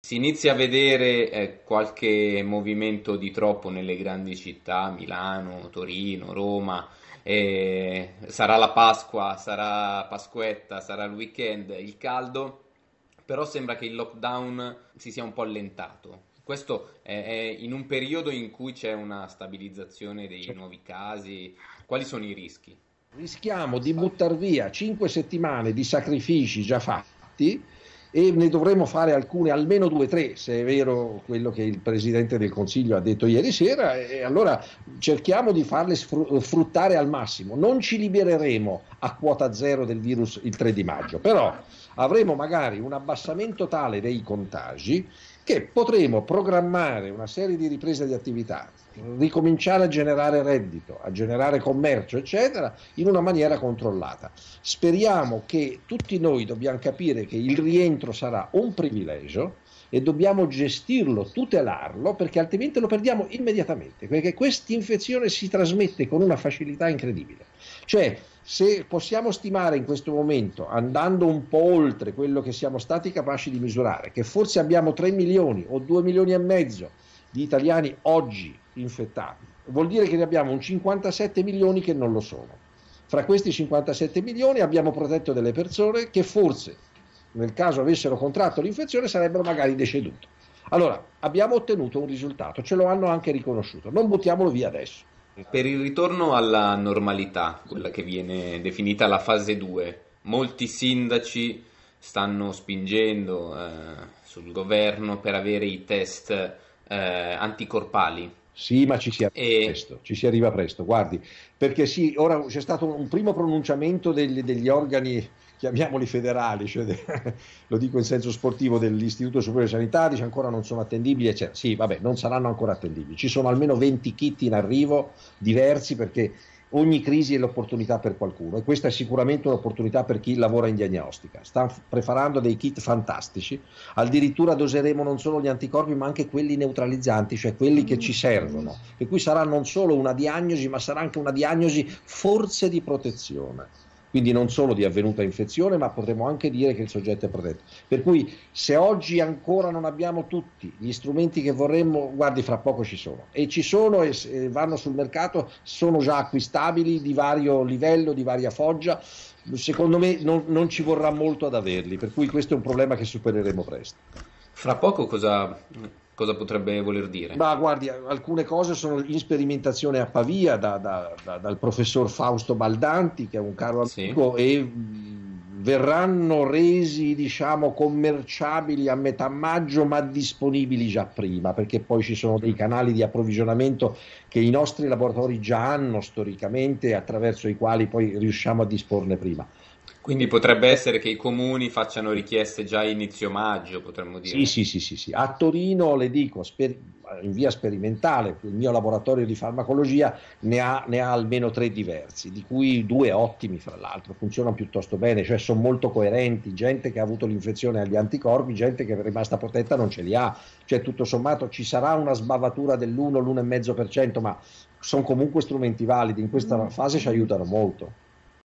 Si inizia a vedere eh, qualche movimento di troppo nelle grandi città, Milano, Torino, Roma, eh, sarà la Pasqua, sarà Pasquetta, sarà il weekend, il caldo, però sembra che il lockdown si sia un po' allentato. Questo è, è in un periodo in cui c'è una stabilizzazione dei nuovi casi, quali sono i rischi? Rischiamo di buttare via cinque settimane di sacrifici già fatti e ne dovremo fare alcune, almeno due, o tre, se è vero quello che il Presidente del Consiglio ha detto ieri sera, e allora cerchiamo di farle sfruttare al massimo. Non ci libereremo a quota zero del virus il 3 di maggio, però avremo magari un abbassamento tale dei contagi che potremo programmare una serie di riprese di attività, ricominciare a generare reddito, a generare commercio, eccetera, in una maniera controllata. Speriamo che tutti noi dobbiamo capire che il rientro sarà un privilegio e dobbiamo gestirlo, tutelarlo, perché altrimenti lo perdiamo immediatamente, perché questa infezione si trasmette con una facilità incredibile. Cioè, se possiamo stimare in questo momento, andando un po' oltre quello che siamo stati capaci di misurare, che forse abbiamo 3 milioni o 2 milioni e mezzo di italiani oggi infettati, vuol dire che ne abbiamo un 57 milioni che non lo sono. Fra questi 57 milioni abbiamo protetto delle persone che forse, nel caso avessero contratto l'infezione, sarebbero magari decedute. Allora, abbiamo ottenuto un risultato, ce lo hanno anche riconosciuto, non buttiamolo via adesso. Per il ritorno alla normalità, quella che viene definita la fase 2, molti sindaci stanno spingendo eh, sul governo per avere i test eh, anticorpali. Sì, ma ci si, arriva e... presto, ci si arriva presto, guardi, perché sì, ora c'è stato un primo pronunciamento degli, degli organi chiamiamoli federali, cioè de- lo dico in senso sportivo, dell'Istituto Superiore Sanitario, ancora non sono attendibili, eccetera. Sì, vabbè, non saranno ancora attendibili. Ci sono almeno 20 kit in arrivo diversi perché ogni crisi è l'opportunità per qualcuno e questa è sicuramente un'opportunità per chi lavora in diagnostica. Stanno preparando dei kit fantastici, addirittura doseremo non solo gli anticorpi ma anche quelli neutralizzanti, cioè quelli che ci servono, per cui sarà non solo una diagnosi ma sarà anche una diagnosi forse di protezione. Quindi non solo di avvenuta infezione, ma potremmo anche dire che il soggetto è protetto. Per cui se oggi ancora non abbiamo tutti gli strumenti che vorremmo, guardi, fra poco ci sono. E ci sono e, e vanno sul mercato, sono già acquistabili di vario livello, di varia foggia. Secondo me non, non ci vorrà molto ad averli, per cui questo è un problema che supereremo presto. Fra poco cosa cosa potrebbe voler dire? Ma guardi, alcune cose sono in sperimentazione a Pavia da, da, da, dal professor Fausto Baldanti, che è un caro amico, sì. e mm, verranno resi diciamo commerciabili a metà maggio ma disponibili già prima perché poi ci sono dei mm. canali di approvvigionamento che i nostri laboratori già hanno storicamente attraverso i quali poi riusciamo a disporne prima quindi potrebbe essere che i comuni facciano richieste già a inizio maggio, potremmo dire. Sì, sì, sì, sì, sì. A Torino le dico, sper- in via sperimentale, il mio laboratorio di farmacologia ne ha, ne ha, almeno tre diversi, di cui due ottimi fra l'altro, funzionano piuttosto bene, cioè sono molto coerenti, gente che ha avuto l'infezione agli anticorpi, gente che è rimasta protetta non ce li ha, cioè tutto sommato ci sarà una sbavatura dell'1-1,5%, ma sono comunque strumenti validi, in questa mm. fase ci aiutano molto.